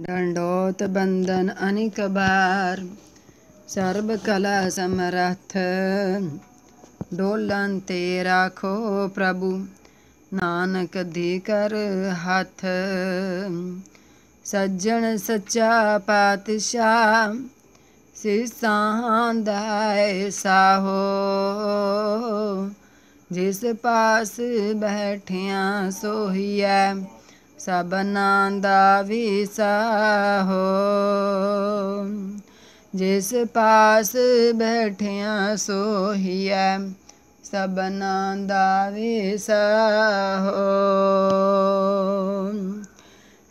दंडोत बंधन अनेक बार कला समरथ ते राखो प्रभु नानक कर हाथ सज्जन सच्चा पातशाह सिसादाय साहो जिस पास बैठिया सोहिया ਸਬਨਾੰਦਾ ਦਾ ਵਿਸਾਹੋ ਜਿਸ ਪਾਸ ਬੈਠਿਆ ਸੋਹੀਐ ਸਬਨਾੰਦਾ ਦਾ ਵਿਸਾਹੋ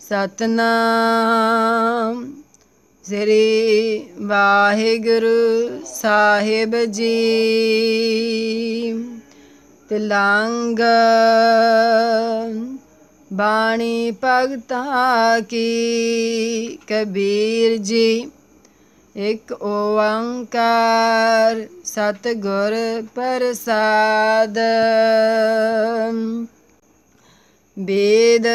ਸਤਨਾਮ ਸ੍ਰੀ ਵਾਹਿਗੁਰੂ ਸਾਹਿਬ ਜੀ ਤਿਲੰਗਾ ਬਾਣੀ ਭਗਤਾ ਕੀ ਕਬੀਰ ਜੀ ਇਕ ਓੰਕਾਰ ਸਤਗੁਰ ਪ੍ਰਸਾਦ ਬੇਦ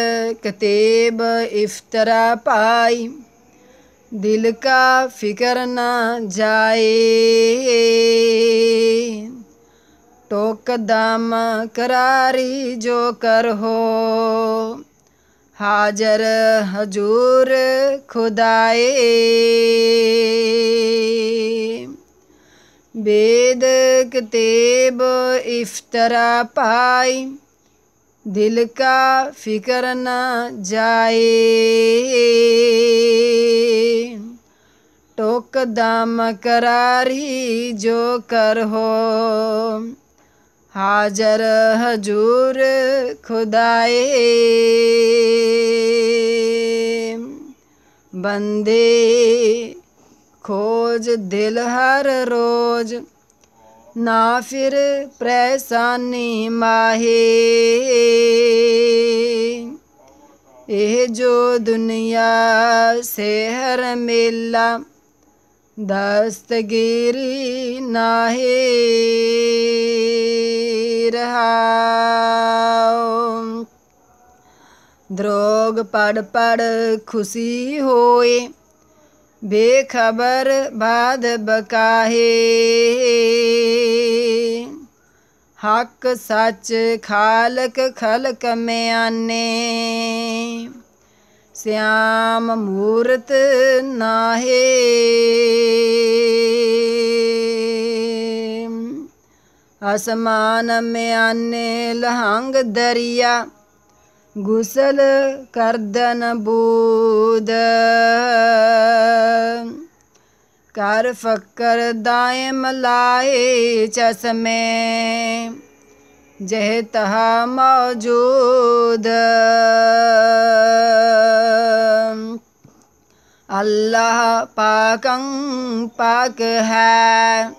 ਕਤੇਬ ਇਫਤਰਾ ਪਾਈ ਦਿਲ ਕਾ ਫਿਕਰ ਨਾ ਜਾਏ ਦਮ ਕਰਾਰੀ ਜੋ ਕਰਹੋ ਹਾਜ਼ਰ ਹਜੂਰ ਖੁਦਾਏ ਬੇਦ ਕਤੇਬ ਇਫਤਰਾ ਪਾਈ ਦਿਲ ਕਾ ਫਿਕਰ ਨਾ ਜਾਏ ਟੋਕਦਮ ਕਰਾਰੀ ਜੋ ਕਰਹੋ ਹਾਜ਼ਰ ਹਜੂਰ ਖੁਦਾਏ ਬੰਦੇ ਖੋਜ ਦਿਲ ਹਰ ਰੋਜ਼ ਨਾ ਫਿਰ ਪ੍ਰੈਸਾਨੀ ਮਾਹੇ ਇਹ ਜੋ ਦੁਨੀਆ ਸਹਿਰ ਮੇਲਾ ਦਸਤਗੀਰੀ ਨਾਹੇ ਰਹਾਉ ਦਰੋਗ ਪੜ ਪੜ ਖੁਸ਼ੀ ਹੋਏ ਬੇਖਬਰ ਬਾਦ ਬਕਾਹੇ ਹੱਕ ਸੱਚ ਖਾਲਕ ਖਲਕ ਮਿਆਨੇ ਸਿਆਮ ਮੂਰਤ ਨਾਹੇ ਅਸਮਾਨ ਮਿਆਨੇ ਲਹੰਗ ਦਰਿਆ ਗੁਸਲ ਕਰਦਨ ਬੂਦ ਕਰ ਫਕਰ ਦਾਇਮ ਲਾਏ ਚਸਮੇ ਜਹ ਤਹਾ ਮੌਜੂਦ ਅੱਲਾਹ ਪਾਕੰ ਪਾਕ ਹੈ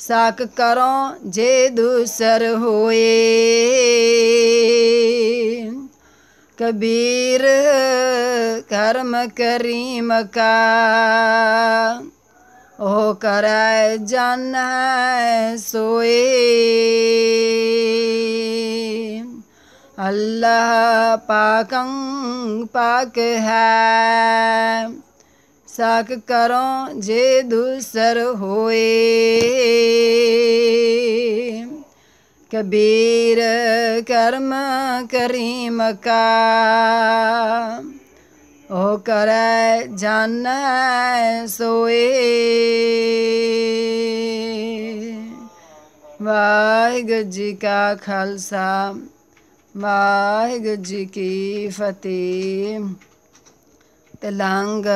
ਸਾਕ ਕਰੋ ਜੇ ਦੂਸਰ ਹੋਏ ਕਬੀਰ ਕਰਮ ਕਰੀਮ ਕਾ ਉਹ ਕਰੈ ਜਨ ਹੈ ਸੋਏ ਅੱਲਾ ਪਾਕੰ ਪਾਕ ਹੈ ਸਾਖ ਕਰੋ ਜੇ ਦੂਸਰ ਹੋਏ ਕਬੀਰ ਕਰਮ ਕਰੀਮ ਕਾ ਉਹ ਕਰੈ ਜਾਣੈ ਸੋਏ ਵਾਹਿਗੁਰੂ ਜੀ ਕਾ ਖਾਲਸਾ ਵਾਹਿਗੁਰੂ ਜੀ ਕੀ ਫਤਿਹ ਤਲੰਗ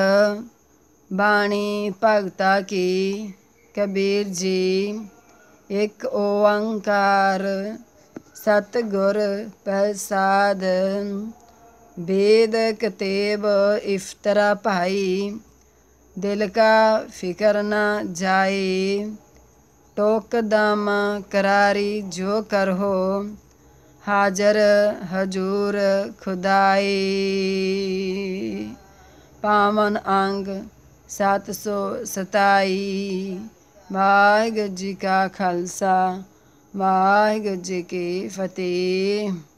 ਬਾਣੀ ਭਗਤਾ ਕੀ ਕਬੀਰ ਜੀ ਇੱਕ ਓੰਕਾਰ ਸਤਗੁਰ ਪ੍ਰਸਾਦ ਵੇਦ ਤੇਬ ਇਫਤਰਾ ਭਾਈ ਦਿਲ ਕਾ ਫਿਕਰ ਨਾ ਜਾਏ ਟੋਕ ਦਮ ਕਰਾਰੀ ਜੋ ਕਰਹੋ ਹਾਜ਼ਰ ਹਜੂਰ ਖੁਦਾਈ ਪਾਵਨ ਅੰਗ ਸਤ ਸੋ ਸਤਾਈ ਵਾਹਿਗੁਰੂ ਜੀ ਕਾ ਖਾਲਸਾ ਵਾਹਿਗੁਰੂ ਜੀ ਕੀ ਫਤਿਹ